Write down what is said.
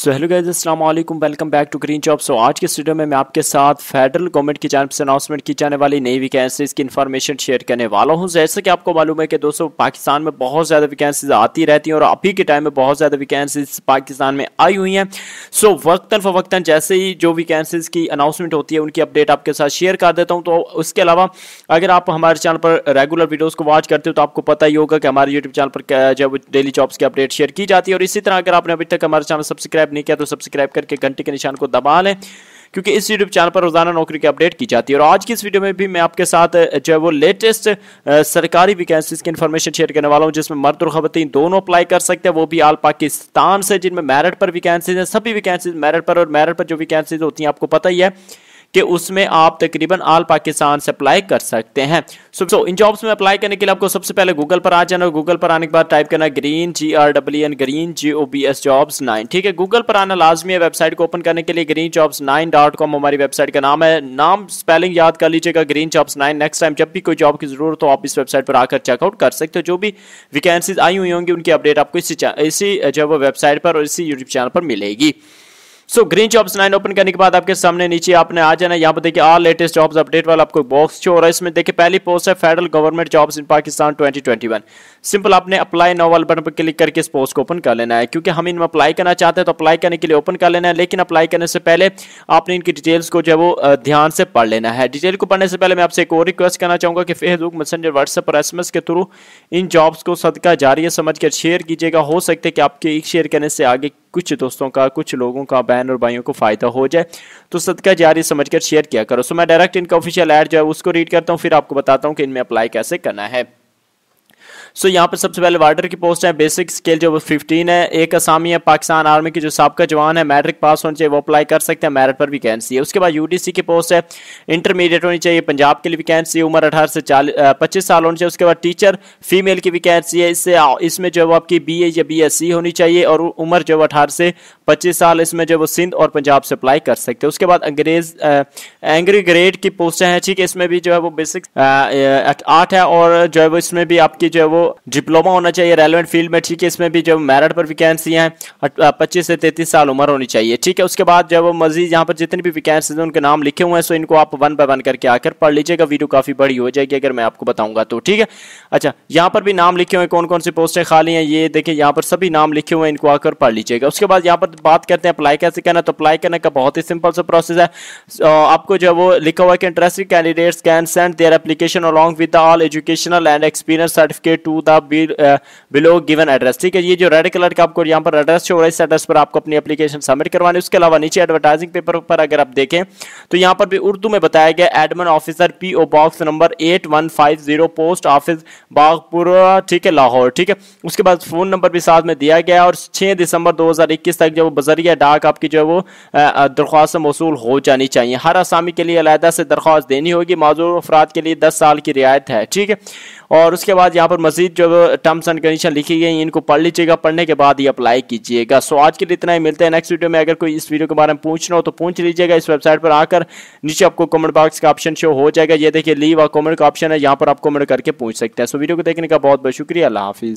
सो hello वालेकुम welcome back to green job so आज के स्टूडियो में मैं आपके साथ फेडरल गवर्नमेंट की जानब से अनाउंसमेंट की जाने वाली नई वैकेंसीज की इन्फॉर्मेशन शेयर करने वाला हूं जैसे कि आपको मालूम है कि दोस्तों पाकिस्तान में बहुत ज़्यादा वैकेंसीज आती रहती हैं और अभी के टाइम में बहुत ज़्यादा वैकेंसीज पाकिस्तान में आई हुई हैं सो so, वक्ता फ़वक्ता जैसे ही जो वैकेंसीज की अनाउंसमेंट होती है उनकी अपडेट आपके साथ शेयर कर देता हूँ तो उसके अलावा अगर आप हमारे चैनल पर रेगुलर वीडियोज़ को वॉच करते हो तो आपको पता ही होगा कि हमारे यूट्यूब चैनल पर जब डेली जॉब्स की अपडेट शेयर की जाती है और इसी तरह अगर आपने अभी तक हमारे चैनल सब्सक्राइब सब्सक्राइब नहीं किया तो सब्सक्राइब करके घंटे के निशान को दबा लें क्योंकि इस यूट्यूब चैनल पर रोजाना नौकरी की अपडेट की जाती है और आज की इस वीडियो में भी मैं आपके साथ जो है वो लेटेस्ट सरकारी वैकेंसीज की इन्फॉर्मेशन शेयर करने वाला हूँ जिसमें मर्द और खवतन दोनों अप्लाई कर सकते हैं वो भी आल पाकिस्तान से जिनमें मेरिट पर वैकेंसीज हैं सभी वैकेंसीज मेरिट पर और मेरिट पर जो वैकेंसीज होती हैं आपको पता ही है कि उसमें आप तकरीबन आल पाकिस्तान से अप्लाई कर सकते हैं सो so, so, इन जॉब्स में अप्लाई करने के लिए आपको सबसे पहले गूगल पर आ जाना गूगल पर आने के बाद टाइप करना green G R W N green G O B S jobs nine ठीक है गूगल पर आना लाजमी है वेबसाइट को ओपन करने के लिए green jobs nine dot com हमारी वेबसाइट का नाम है नाम स्पेलिंग याद कर लीजिएगा green jobs nine next time जब भी कोई जॉब की जरूरत हो आप इस वेबसाइट पर आकर चेकआउट कर सकते हो जो भी वैकेंसीज आई हुई होंगी उनकी अपडेट आपको इसी इसी जो वेबसाइट पर और इसी यूट्यूब चैनल पर मिलेगी so green jobs nine open करने के बाद आपके सामने नीचे आपने आ जाना यहाँ पर देखिए आर लेटेस्ट जॉब्स अपडेट वाला आपको बॉक्स शो हो रहा है इसमें देखिए पहली पोस्ट है federal government jobs in Pakistan 2021 simple आपने अप्लाई नो वाले बटन पर क्लिक करके इस पोस्ट को ओपन कर लेना है क्योंकि हम इनमें अप्लाई करना चाहते हैं तो अप्लाई करने के लिए ओपन कर लेना है लेकिन अप्लाई करने से पहले आपने इनकी डिटेल्स को जो है वो ध्यान से पढ़ लेना है डिटेल को पढ़ने से पहले मैं आपसे एक और रिक्वेस्ट करना चाहूँगा कि फेसबुक मैसेंजर व्हाट्सएप और एस के थ्रू इन जॉब्स को सदका जारी समझ कर शेयर कीजिएगा हो सकता है कि आपके एक शेयर करने से आगे कुछ दोस्तों का कुछ लोगों का बहन और भाइयों को फ़ायदा हो जाए तो सदका जारी समझ कर शेयर किया करो सो मैं डायरेक्ट इनका ऑफिशियल एड जो है उसको रीड करता हूँ फिर आपको बताता हूँ कि इनमें अप्लाई कैसे करना है सो यहाँ पर सबसे पहले वार्डर की पोस्ट है बेसिक स्केल जो वो फिफ्टीन है एक आसामी है पाकिस्तान आर्मी की जो सबका जवान है मैट्रिक पास होनी चाहिए वो अप्लाई कर सकते हैं मैरिट पर भी कैंसी है उसके बाद यूडीसी की पोस्ट है इंटरमीडिएट होनी चाहिए पंजाब के लिए वैकेंसी उम्र अठारह से चालीस पच्चीस साल होनी चाहिए उसके बाद टीचर फीमेल की वैकेंसी है इससे इसमें जो है आपकी बी या बी होनी चाहिए और उम्र जो है अठारह से पच्चीस साल इसमें जो वो सिंध और पंजाब से अप्लाई कर सकते हैं उसके बाद अंग्रेज एंग्री ग्रेड की पोस्टें हैं ठीक है इसमें भी जो है वो बेसिक आठ है और जो है वो इसमें भी आपकी जो है वो डिप्लोमा होना चाहिए रेलिवेंट फील्ड में ठीक है इसमें भी जो मेरिट पर वैकेंसी हैं पच्चीस से तैतीस साल उम्र होनी चाहिए ठीक है उसके बाद जब मजीद यहाँ पर जितनी भी वैकेंसीज हैं उनके नाम लिखे हुए हैं सो इनको आप वन बाय वन करके आकर पढ़ लीजिएगा वीडियो काफ़ी बड़ी हो जाएगी अगर मैं आपको बताऊँगा तो ठीक है अच्छा यहाँ पर भी नाम लिखे हुए कौन कौन सी पोस्टें खाली हैं ये देखिए यहाँ पर सभी नाम लिखे हुए हैं इनको आकर पढ़ लीजिएगा उसके बाद यहाँ पर बात करते हैं अप्लाई कैसे करना तो अप्लाई करने का बहुत ही सिंपल सा प्रोसेस है आपको जो वो लिखा हुआ है कि interested candidates can send their application along with all educational and experience certificate to the below given address ठीक है ये जो रेड कलर का आपको यहाँ पर एड्रेस हो रहा है इस एड्रेस पर आपको अपनी एप्लीकेशन सबमिट करवानी है उसके अलावा नीचे एडवर्टाइजिंग पेपर पर अगर आप देखें तो यहाँ पर भी उर्दू में बताया गया admin officer P O box number eight one five zero post office Bagpur ठीक है लाहौर ठीक है उसके बाद फोन नंबर भी साथ में दिया गया और छः दिसंबर दो हज़ार इक्कीस तक जो बजरिया डाक आपकी जो है वो दरख्वास्त मौसू हो जानी चाहिए हर आसामी के लिए अलहदा से दरख्वास्त देनी होगी माजूर अफराद के लिए दस साल की रियायत है ठीक है और उसके बाद यहाँ पर मजीद मजीद जो टर्म्स एंड कंडीशन लिखी गई इनको पढ़ लीजिएगा पढ़ने के बाद ही अप्लाई कीजिएगा सो आज के लिए इतना ही मिलता है नेक्स्ट वीडियो में अगर कोई इस वीडियो के बारे में पूछना हो तो पूछ लीजिएगा इस वेबसाइट पर आकर नीचे आपको कमेंट बॉक्स का ऑप्शन शो हो जाएगा ये देखिए लीव और कमेंट का ऑप्शन है यहाँ पर आप कमेंट करके पूछ सकते हैं सो वीडियो को देखने का बहुत बहुत शुक्रिया अल्लाह हाफिज़